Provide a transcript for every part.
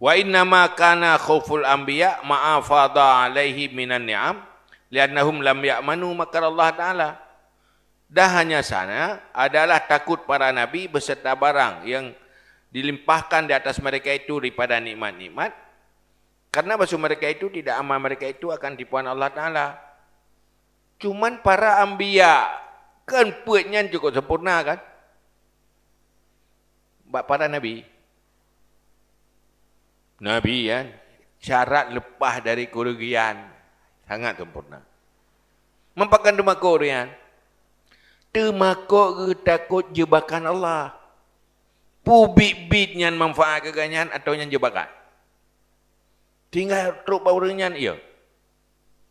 wa inna ma kana khauful anbiya ma'afada alaihi minan ni'am liannahum lam ya'manu makar Allah taala dah hanya sana adalah takut para nabi beserta barang yang dilimpahkan di atas mereka itu daripada nikmat-nikmat karena bahawa mereka itu tidak aman mereka itu akan dipuan Allah taala cuman para anbiya kan puatnya cukup sempurna kan Bapak para nabi Nabi ya, syarat lepas dari kerugian sangat sempurna. Mempakan demakok dia. Kan? Demakok takut jebakan Allah. Pubik yang manfaat keganyan atau yang jebakan. Tinggal truk baurnya iya.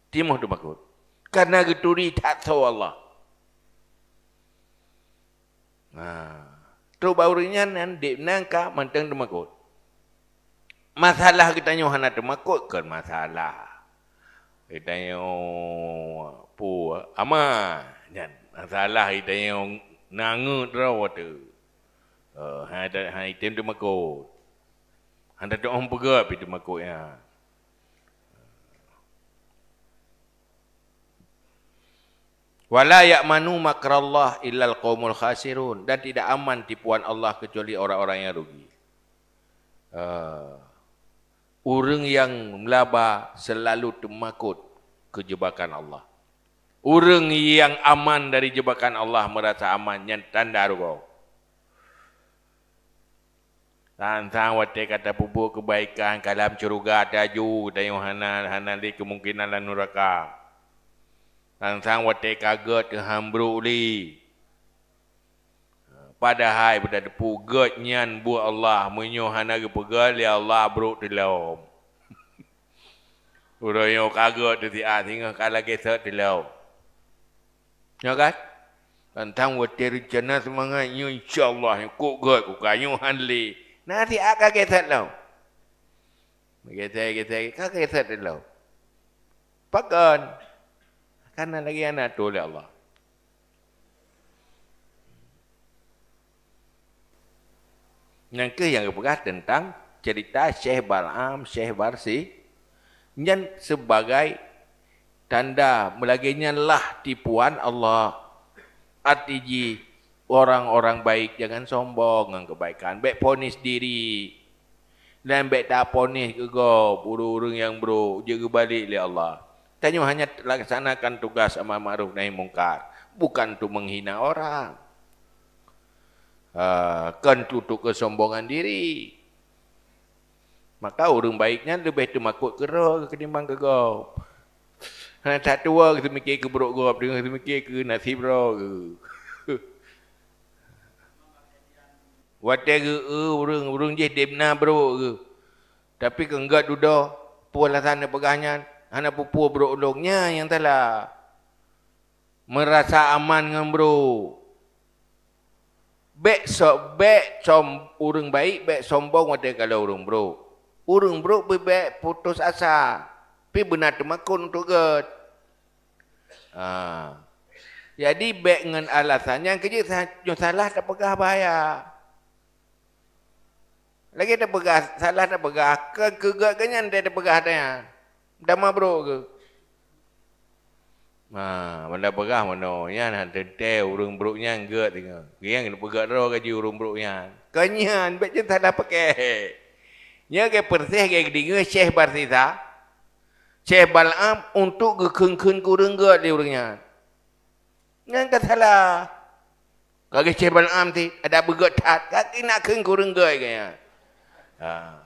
Timoh demakok. Karena geturi tak tahu Allah. Nah, ha. truk baurnya yang nangka manteng demakok. Masalah kita tanya hana tu makut ke masalah. Kita tanya pu ama dan masalah kita tanya nangu draw tu. Eh ada ha item tu makut. Hana tu orang pega itu tu makut ya. Wala ya'manu makrallah illal qawmul khasirun. Dan tidak aman tipuan Allah kecuali orang-orang yang rugi. Uh, Orang yang melaba selalu termakut kejebakan Allah. Orang yang aman dari jebakan Allah merasa aman yang tanda rugo. Tahan tahan wate kata pupuk kebaikan kalam ada taju dan yohana hana li kemungkinan lanuraka. Tahan tahan wate kaget hambru li. Padahal pada depu nyan buat Allah menyuhan hari pegal ya Allah bro dilaum. Udah yang kagak di tiak tinggal kalau kita dilaum. Ya kan? Tentang wajah rencana semangat ini ya insyaAllah yang kuk gaya kuk kanyu handli. Nanti akan kita tahu. Kita kita kita kita tahu. Pakan. Karena lagi anak tu oleh Allah. Yang ke yang berat tentang cerita Syekh Balam, Syekh Barsi yang sebagai tanda melaginya lah tipuan Allah. atiji orang-orang baik jangan sombong dengan kebaikan. Baik ponis diri. Dan baik tak ponis ke kau, burung-burung yang bro, jaga balik oleh Allah. Tanya hanya laksanakan tugas amal ma'ruf naik mungkar. Bukan untuk menghina orang. Ha, kan tutup kesombongan diri. Maka orang baiknya lebih termakut kera ke ketimbang ke kau. Ha, tak tua kita mikir ke buruk kau, dengan kita mikir ke nasib roh ke. Wata ke, uh, orang, orang je demna bro ke. Tapi kenggat duda, puas sana pegahnya, hana pupu bro ulungnya yang telah. Merasa aman dengan bro. Bek so bek com urung baik, bek sombong ada kalau urung bro. Urung bro be bek putus asa. Pi benar tu makun tu get. Ah. Ha. Jadi bek dengan alasannya yang kerja yang salah tak pegah bahaya. Lagi tak pegah salah tak pegah ke kegak kenyang tak pegah tanya. Dama bro ke? Ha, benda perah mana? Ya, nak detail urung beruknya enggak tinggal. Kaya kena pegak roh gaji urung beruknya. Kanya, nampak je tak dapat ke. Ya, ke persih ke kedinga, Syekh Barsisa. Syekh Bal'am untuk kekeng-keng kurang ke dia urungnya. Yang ke salah. Kaki Syekh Bal'am ti, ada begot tak. Kaki nak keng kurang ke. Ha.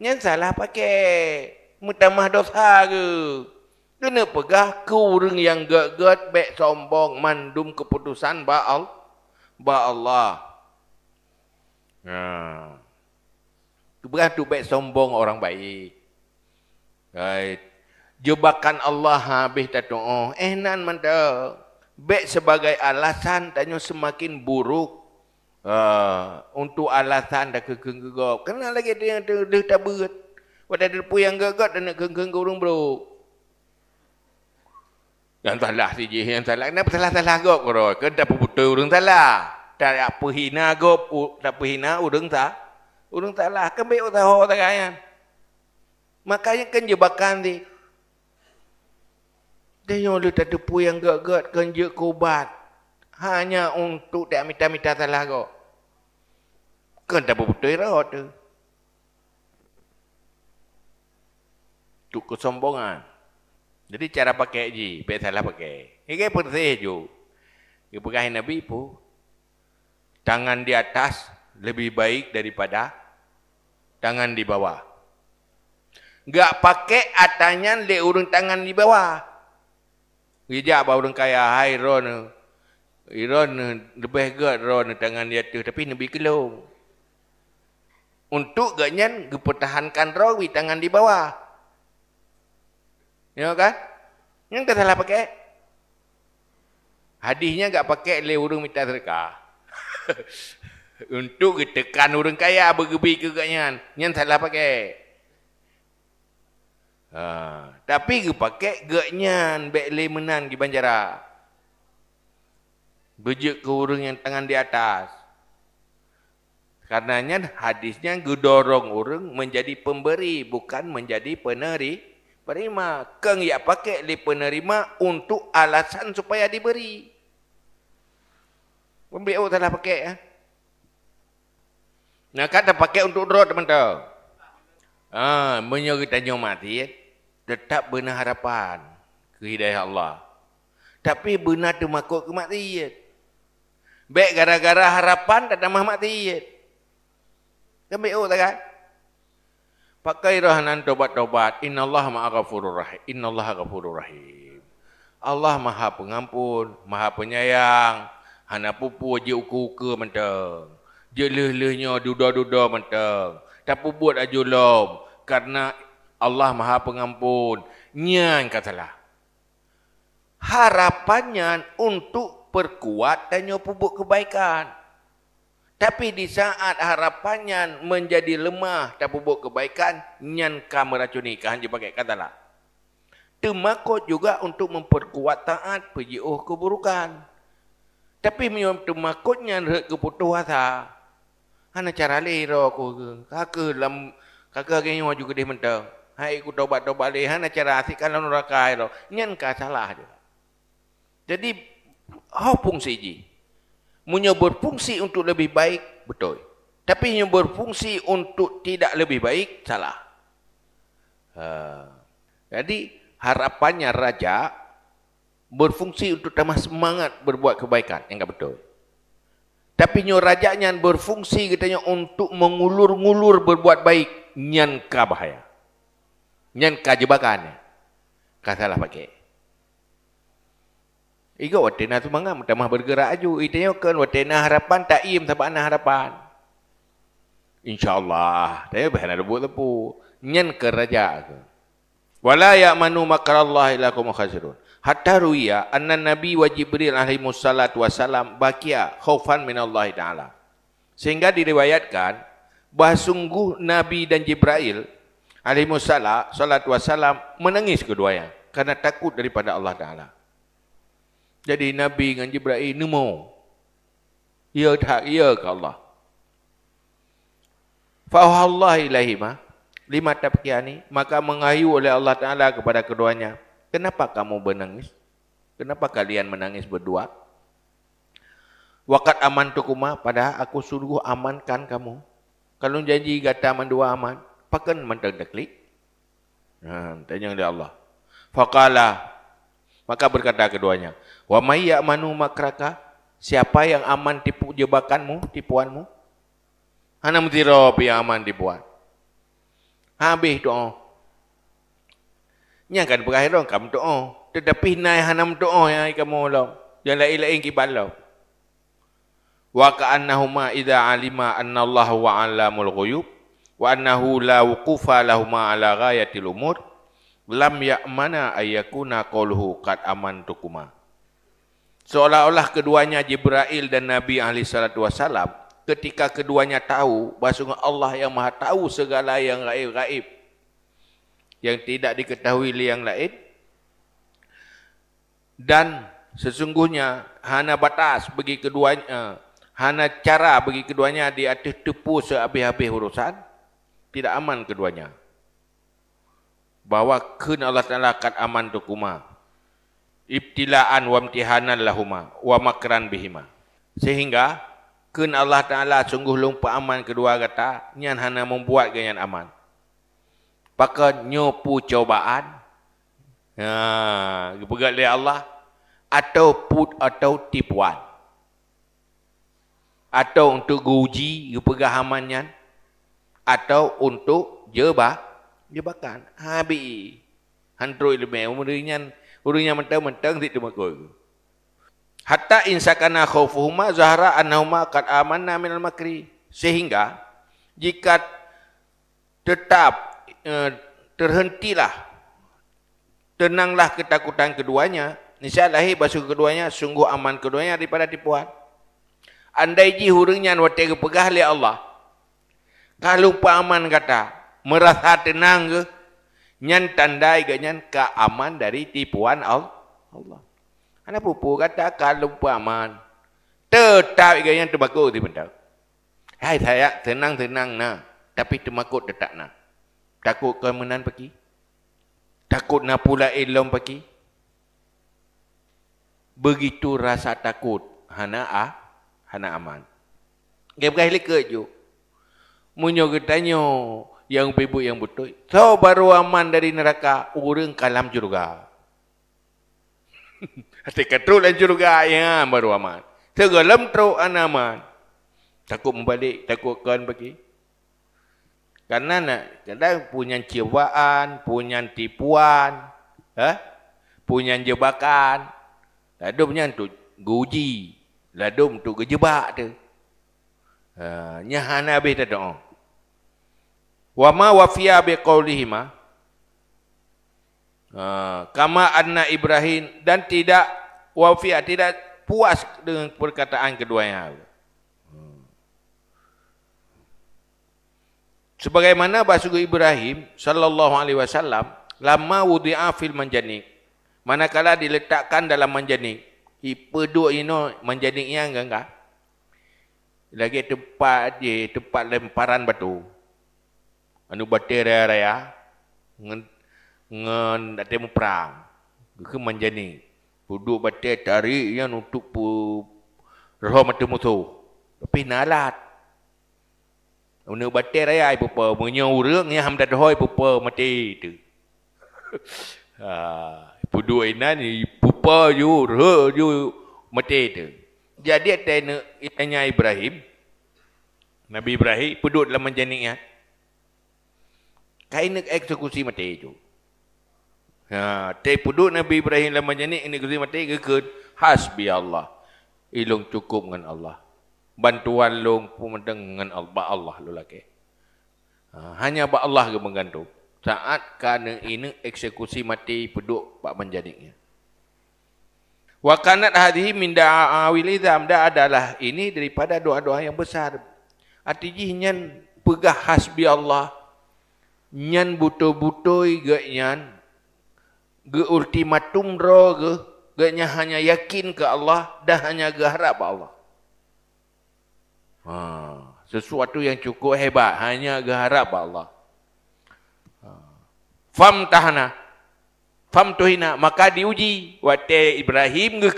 Nya salah pakai. Mutamah dosa ke. Kena pegah ke orang yang gegat bek sombong mandum keputusan ba'al ba'allah. Ha. Kebegah tu bek sombong orang baik. Baik. Jebakan Allah habis ta oh Eh nan manda. Bek sebagai alasan tanya semakin buruk. Ha. untuk alasan dah kegenggegap. Kenal lagi dia yang dah berat. Wadah dia pun yang gegat dan nak kegenggegap orang buruk. Yang salah si jih, yang salah. Kenapa salah salah agak kau roh? Kau dah putus urung salah. Tak apa hina agak, tak apa lah, hina urung tak. Urung salah. Kau baik tahu tak kaya. Makanya kan jebakan di. Dia yang lu tak tepu yang gagat kan je kubat. Hanya untuk tak minta-minta salah kau. Kan tak berputus roh tu. Tu kesombongan. Jadi cara pakai ji, baik salah pakai. Ini kan bersih ju. Kepegahan Nabi pun. Tangan di atas lebih baik daripada tangan di bawah. Gak pakai atanya le urung tangan di bawah. Ija bau urung kaya Iron, Iron lebih gak Iron tangan di atas tapi lebih kelong. Untuk gaknya, dipertahankan rawi tangan di bawah. Ya kan? Yang kata lah pakai. Hadisnya enggak pakai oleh orang minta sedekah. Untuk ditekan orang kaya bergebi ke katnya. Yang salah pakai. Ha, tapi ke pakai katnya. Bek lemenan di banjara. Bejek ke orang yang tangan di atas. Karenanya hadisnya gedorong orang menjadi pemberi bukan menjadi peneri penerima. Keng ya pakai di penerima untuk alasan supaya diberi. Pembeli awak telah pakai. Ya? Eh? Nah kata pakai untuk roh teman-teman. Ah, ha, menyeri tanya Ya? Eh? Tetap benar harapan. Kehidayah Allah. Tapi benar tu makut ke mati. Ya? Baik gara-gara harapan tak tambah mati. Ya? Kan baik awak tak kan? Pakai rahanan dobat-dobat. Inna Allah ma'arafurur rahim. Inna Allah ma'arafurur rahim. Allah maha pengampun, maha penyayang. Hana pupu aja uku-uku mentang. Dia leh-lehnya duda-duda mentang. Tapi buat aja lom. Karena Allah maha pengampun. Nyan katalah. Harapannya untuk perkuat dan nyopu buat kebaikan. Tapi di saat harapannya menjadi lemah dan bubuk kebaikan, nyanka meracuni. Kahan dia pakai kata lah. Temakut juga untuk memperkuat taat pejiuh oh, keburukan. Tapi minum temakutnya rek keputuh asa. Hana cara lero aku ke? Kaka dalam, kaka kini wajib gede mentah. Hai ikut dobat dobat leh. Hana cara asikan dalam neraka lero. salah Jadi, apa fungsi je? Munya berfungsi untuk lebih baik, betul. Tapi yang berfungsi untuk tidak lebih baik, salah. Uh, jadi harapannya raja berfungsi untuk tambah semangat berbuat kebaikan. Yang tak betul. Tapi nyo raja yang berfungsi katanya untuk mengulur-ngulur berbuat baik. Nyanka bahaya. Nyanka jebakannya. Kan salah pakai. Iga watena semangat mutamah bergerak aju. Itanya kan watena harapan tak im sabak nah harapan. Insyaallah, saya bahan ada buat lepu. Nyen keraja. Wala ya'manu makar Allah ila kum khasirun. Hatta ruya anna nabi wa jibril alaihi musallat wa salam baqiya khaufan min Allah taala. Sehingga diriwayatkan bahawa sungguh nabi dan jibril alaihi musallat salat wa salam menangis keduanya karena takut daripada Allah taala. Jadi Nabi dengan Jibril nemu. Ia ya, tak, Ia ya, ke Allah. Fa'uhallah ilahimah. Lima tabkiah ini, maka mengayu oleh Allah Ta'ala kepada keduanya. Kenapa kamu menangis? Kenapa kalian menangis berdua? Wakat aman tukumah, padahal aku sungguh amankan kamu. Kalau janji kata mendua aman, pakan mentang deklik. Ha, tanya oleh Allah. Fakalah, Maka berkata keduanya, Wa mayya manu makraka, siapa yang aman tipu jebakanmu, tipuanmu? Hana mesti rob yang aman tipuan. Habis doa. Ini akan berakhir orang kamu doa. Tetapi naik hanam doa yang kamu ulang. Yang lain lain kibalau. Wa ka'annahuma idha alima anna allahu wa'alamul ghuyub. Wa annahu la wukufa lahuma ala ghayatil umur lam ya'mana ayyakuna qawluhu aman tukuma seolah-olah keduanya Jibril dan Nabi ahli salatu wasalam ketika keduanya tahu bahawa Allah yang Maha tahu segala yang gaib-gaib yang tidak diketahui oleh yang lain dan sesungguhnya hana batas bagi keduanya eh, hana cara bagi keduanya di atas tepu sehabis-habis urusan tidak aman keduanya bahwa kun Allah Taala kat aman tu kuma ibtilaan wa imtihanan lahuma wa makran bihima sehingga kun Allah Taala sungguh lumpa aman kedua kata nyan hana membuat ganyan aman Paka nyopu cobaan. Ha, pegat oleh Allah. Atau put atau tipuan. Atau untuk guji, pegahamannya. Atau untuk jebak, jebakan habi hantu ilmu umurnya umurnya mentang mentang tidak rumah kau hatta insakana khaufuhuma zahra annahuma qad aman namin al-makri sehingga jika tetap eh, terhentilah tenanglah ketakutan keduanya nisa lahi basuh keduanya sungguh aman keduanya daripada tipuan andai ji hurungnya wate pegah li Allah kalau paman kata merasa tenang ke? Nyan tandai ke nyan keaman dari tipuan Allah. Anak pupu kata kalau pupu aman. Tetap ke nyan terbakut di benda. Hai saya tenang-tenang na. Tapi terbakut tetap na. Takut kau menan pergi. Takut na pula ilom pergi. Begitu rasa takut. Hana ah. Hana aman. Gak berkali kerja. Munyo ke tanya yang bebut yang betul. tahu baru aman dari neraka orang kalam jurga. Hati katrul dan jurga yang baru aman. Segalam tro anaman. Takut membalik, takut kawan pergi. Karena nak kadang punya cobaan, punya tipuan, eh? punya jebakan. Lalu punya untuk guji, lalu untuk kejebak tu. Ha, nyahana habis tak doa. Oh wa ma wafiya biqaulihima ha, kama anna ibrahim dan tidak wafiya tidak puas dengan perkataan keduanya hmm. sebagaimana basuh ibrahim sallallahu alaihi wasallam lama wudi'a fil manjani, manakala diletakkan dalam manjanik ipedu ino manjani yang enggak lagi tempat dia tempat lemparan batu anu bate raya re ngan ngan ate mu perang ke manjani pudu bate tari ya nutuk pu roh mate mu tapi nalat anu bate re ai pupa munyo urang ya hamda dohoi pupa mate tu ha pudu inan pupa ju roh ju mate tu jadi ate ne ibrahim Nabi Ibrahim duduk dalam menjani Ya kain nak eksekusi mati itu. Ha, tapi puduk Nabi Ibrahim lama jenis ini kusi mati kekut. Hasbi Allah. Ilung cukup dengan Allah. Bantuan long pun dengan Allah. Ba Allah lu lagi. Ha, hanya ba Allah ke menggantung. Saat kerana ini eksekusi mati puduk pak menjadinya. Wa kanat hadhi min da'awil idham da adalah ini daripada doa-doa yang besar. Artinya pegah hasbi Allah nyan buto butoi ge nyan ge ultimatum ro ge ge nya hanya yakin ke Allah dah hanya ge harap Allah ha sesuatu yang cukup hebat hanya ge harap Allah ha fam tahana fam tuhina maka diuji wate Ibrahim ge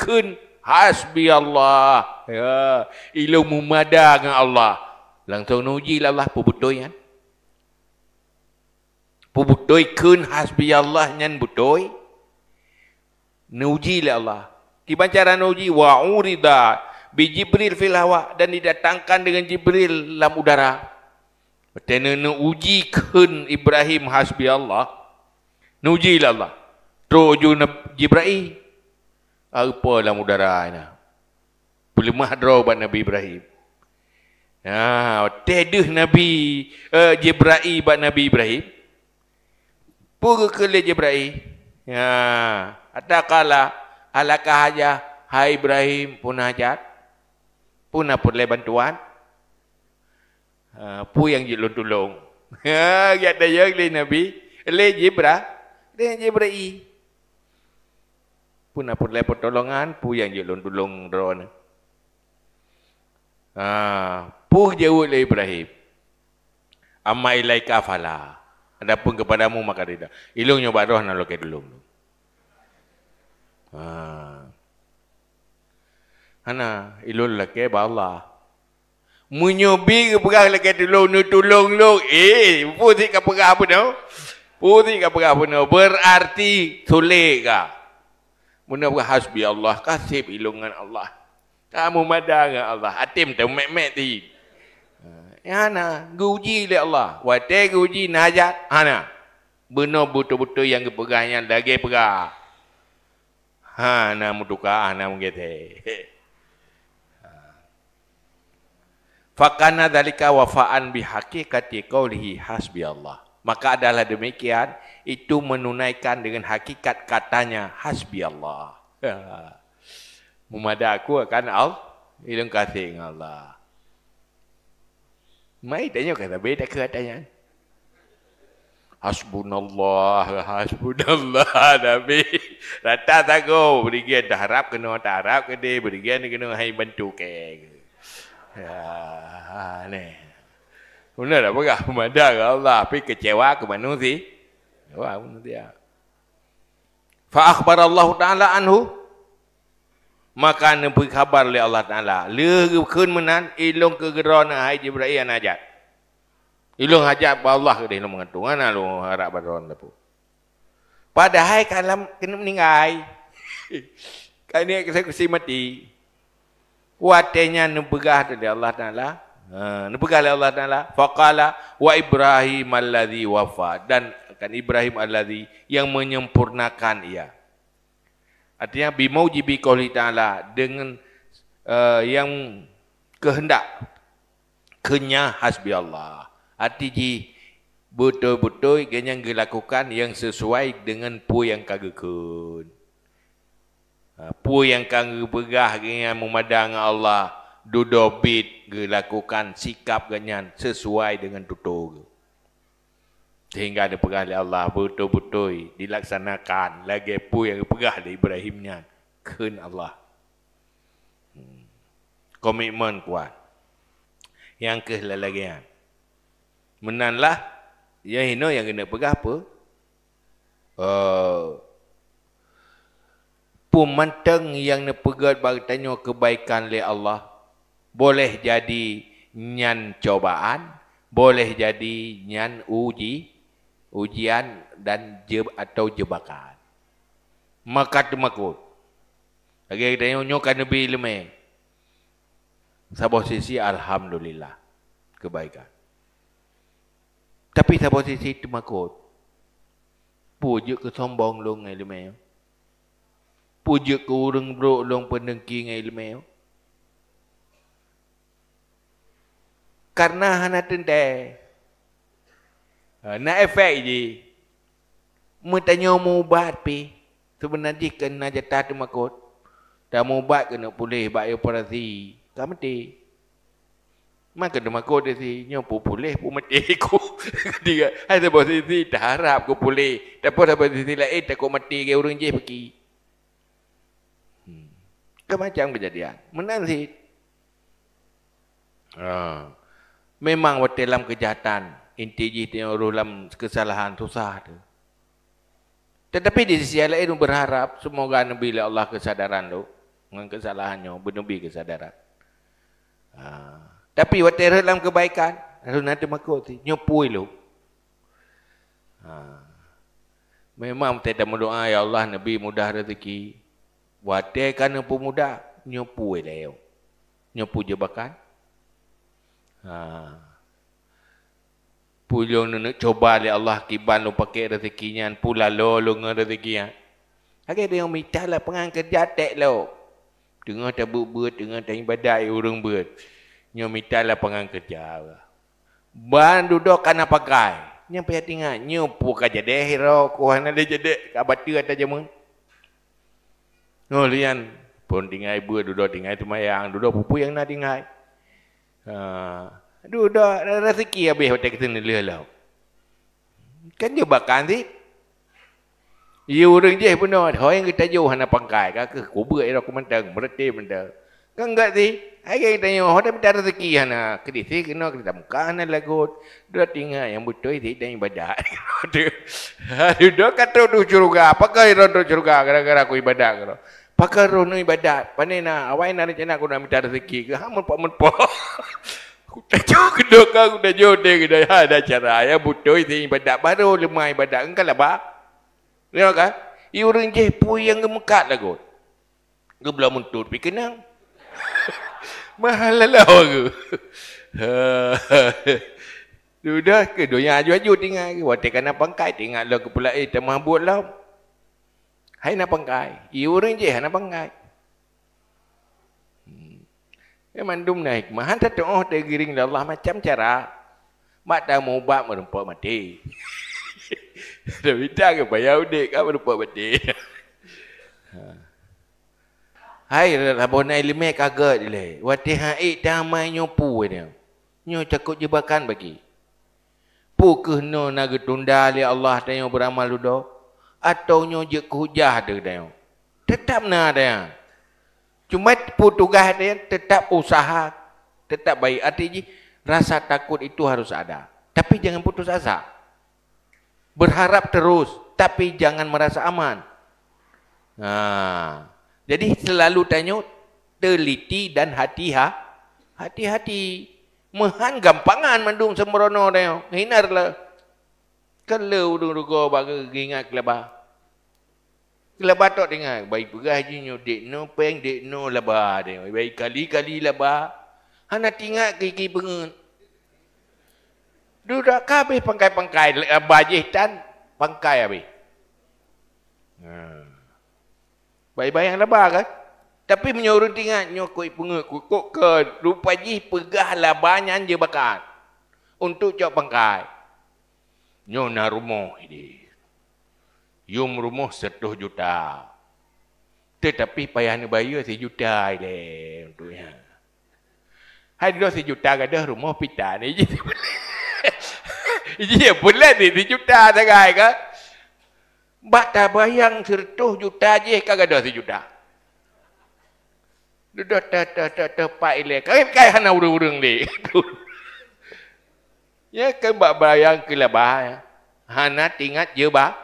hasbi Allah ya ilmu mada dengan Allah langsung nuji lah Allah pu butoi ya? Pubutoy kun hasbi Allah nyan butoy. Nuji le Allah. Kiban cara nuji wa urida bi Jibril fil hawa dan didatangkan dengan Jibril dalam udara. Dan nuji kun Ibrahim hasbi Allah. Nuji le Allah. Troju Jibril. Apa dalam udara ini? Boleh mahdrah buat Nabi Ibrahim. Ah, ha, teduh Nabi uh, Jibril buat Nabi Ibrahim. Pura kelih Jibra'i. Ya. Atau kalah. Alakah haja. Hai Ibrahim pun hajat. Pun apa boleh bantuan. Uh, pu yang jilun tolong. Ya. Gak ada yang lain Nabi. Kelih Jibra. Kelih Jibra'i. Pun apa boleh pertolongan. Pu yang jilun tolong. Rona. Ha, pu jauh le lah Ibrahim. Amma ilaika falah. Adapun kepadamu maka tidak. Ilung nyoba roh nak loket ilung. Ha. Ana ilul lake ba Allah. Menyobi ke perang lagi tolong, nu tolong lo. Eh, putih ke perang apa no? Puti ke perang apa no? Berarti sulit ke? Muna berkata, hasbi Allah, kasih ilungan Allah. Kamu madang Allah. Atim tu, mek-mek tu. Hana, guji le Allah. Wate guji najat Hana. beno betul-betul yang kepegahnya lagi pegah. Hana mutuka Hana mengete. Fakana dalika wafaan bihaki katika ulihi hasbi Allah. Maka adalah demikian, itu menunaikan dengan hakikat katanya hasbi Allah. Memada aku akan al ilang kasih Allah. Mai tanya kata beda ke katanya. Hasbunallah, hasbunallah Nabi. Rata tak go, berigian dah harap kena tak harap ke dia, berigian kena hai bantu ke. Ya, ha, ni. Mana dah pegah pemada Allah, tapi kecewa ke manusia. Wah, manusia. Fa akhbar Allah Ta'ala anhu, maka ana beri khabar oleh Allah Ta'ala. Lerga kun menan, ilung kegeran hai Ibrahim an ajat. Ilung hajat pa Allah kedih lu mengatung. Ana lu harap pada orang lepuh. Padahal kalau kena meninggai, Kali ini saya kasi mati. Kuatnya nebegah dari Allah Ta'ala. Ha, nebegah dari Allah Ta'ala. Faqala wa Ibrahim alladhi wafa. Dan kan Ibrahim alladhi yang menyempurnakan ia. Artinya bimaujibi qawli ta'ala dengan uh, yang kehendak kenyah hasbi Allah. Artinya betul-betul yang dilakukan yang sesuai dengan pu yang kagakun. Ha, pu yang kagak dengan memadang Allah. Dudobit dilakukan sikap ganyan sesuai dengan tutur sehingga ada pegah oleh Allah betul-betul dilaksanakan lagi pu yang pegah oleh Ibrahimnya ke Allah hmm. komitmen kuat yang ke menanlah yang ini yang kena pegah apa uh, pemantang yang kena pegah tanya kebaikan oleh Allah boleh jadi nyan cobaan boleh jadi nyan uji ujian dan je, atau jebakan. Maka temakut. Lagi kita nyonyo kan lebih lima. Sabah sisi Alhamdulillah. Kebaikan. Tapi sabah sisi temakut. Puja kesombong lo dengan lima. Puja ke orang beruk lo pendengki dengan lima. Karena hana tentang Ha, nak efek je. Mertanya mubat pi. Sebenarnya kena jatah tu makut. Tak mubat kena pulih bak operasi. Ya tak mati. Mak kena makut dia si. Nyo pun pulih pun mati aku. Dia kata si tak harap aku pulih. Tak pun sampai sisi lain takut mati ke orang je pergi. Kan macam kejadian. Menang sih. Ha. Ah. Memang betul dalam kejahatan intiji tengok dalam kesalahan susah tu. Tetapi di sisi lain berharap semoga Nabi Allah kesadaran tu dengan kesalahannya, benubi kesadaran. Ha. Tapi waktu dalam kebaikan, lalu nanti makut, nyupui lu. Ha. Memang kita ada berdoa, Ya Allah, Nabi mudah rezeki. Waktu kerana pun mudah, nyupui lah. Nyupu jebakan. Haa pulung nak cuba oleh Allah kiban lu pakai rezekinya pula lo lu ngah rezekinya ha. Okay, dia yang minta lah pengang kerja tak lo. Tengah tabuk buat, tengah tanya badai ya orang buat. Dia minta lah pengang kerja. Ha. Ban duduk kena pakai. Dia payah tinggal. Dia pun kerja deh. Kauan ada jadi. Kabar tu atas jaman. Oh, lian. Pun tinggal ibu, duduk tinggal semayang. Duduk pupu yang nak tinggal. Haa. Uh. Aduh, dah rezeki habis waktu kita ni lihat lah. Kan dia bakal ni. Ya orang je pun nak. Hoi yang kita jauh nak pangkai. Kaka kubur air aku mentang. Merti benda. Kan enggak sih? Hai kita tanya, oh dah minta rezeki anak. Kedih sih, kena kita muka anak lagut. Dua tinggal yang butuh itu dan ibadah. Aduh, dia kata tu curuga. Apakah dia rontok curuga? Gara-gara aku ibadah. Apakah dia rontok ibadah? Pandai nak, awak nak rencana aku nak minta rezeki ke? Ha, mumpuk-mumpuk. Dajo kena kau dajo dia kena ha dah cara ya butoi ini ibadat baru lemah ibadat engkau lah ba. Ya kan? I orang je pun yang gemekat lah kot. Ke belum mentut pi kenang. Mahal lah orang. Sudah ke yang aju-aju tinggal ke watak kena pangkai tinggal lah ke pula eh tambah buat lah. Hai nak pangkai. I orang je nak pangkai. Memang dum na hikmah. Han tak tengok dia giring Allah macam cara. Mak tak mau ubah merempuk mati. Dia minta ke bayau udik kan merempuk mati. Ha. Hai, labuh na ilmi kagak dia. Wati haik damai nyopu dia. Nyo cakut jebakan bagi. Pu ke no na getunda li Allah tanya beramal ludo. Atau nyo je kehujah dia dia. Tetap na dia. Cuma petugas dia tetap usaha, tetap baik. Artinya rasa takut itu harus ada. Tapi jangan putus asa. Berharap terus, tapi jangan merasa aman. Nah, ha. jadi selalu tanya, teliti dan ha, hati-hati. Hati-hati. Mahan gampangan mendung sembrono dia. Hinarlah. Kalau urung-urung kau bagi ingat kelebar. Kelaba tak dengar. Bayi perah je nyo. Dek no peng, dek no laba. Bayi kali-kali laba. Hana tingat kiki pengen. Dudak ke habis pangkai-pangkai. Eh, Bajih tan, pangkai habis. Hmm. Ha. Bayang-bayang laba kan? Tapi menyuruh tingat nyo koi pengen. Kukuk ke. Lupa lah je pegah labanya je bakat. Untuk cok pangkai. Nyo na dia yum rumah setuh juta. Tetapi payah ni bayar juta, ide untuknya. Hai dia juta, gadah rumah pita ni. Ini ya boleh ni juta, sangat ke? Bak tak bayang sertuh juta je ke gada sejuta? Dia dah tak tak tak tak ilai. Kami kaya hana urung-urung ni. ya kan bak bayang ke lah bah. Ya? Hana tingat je bah.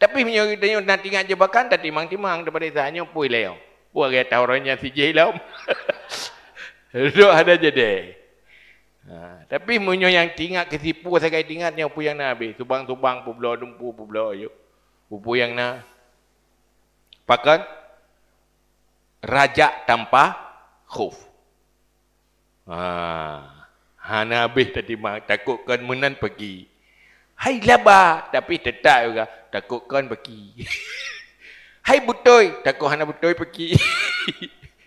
Tapi minyo kita nyo nanti ngak jebakan tadi mang timang daripada sanyo pui leo. Bua ge tau ronya si jei lom. Do ada je de. Ha, tapi munyo yang tingak ke sipu sakai tingat nyo pu yang na abi. Subang-subang pu blo dumpu pu blo yo. Pu yang na. Pakan raja tanpa khuf. Ha. Hana abih tadi mak takutkan menan pergi. Hai laba tapi tetap juga takut kan pergi. Hai butoi, takut hana butoi pergi.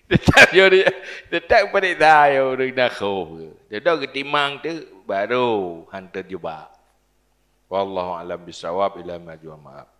Tetap dia dia tetap pada dia orang nak khau. Dia dah ketimang tu baru hantar jubah. Wallahu alam bisawab ila majwa ma'ab.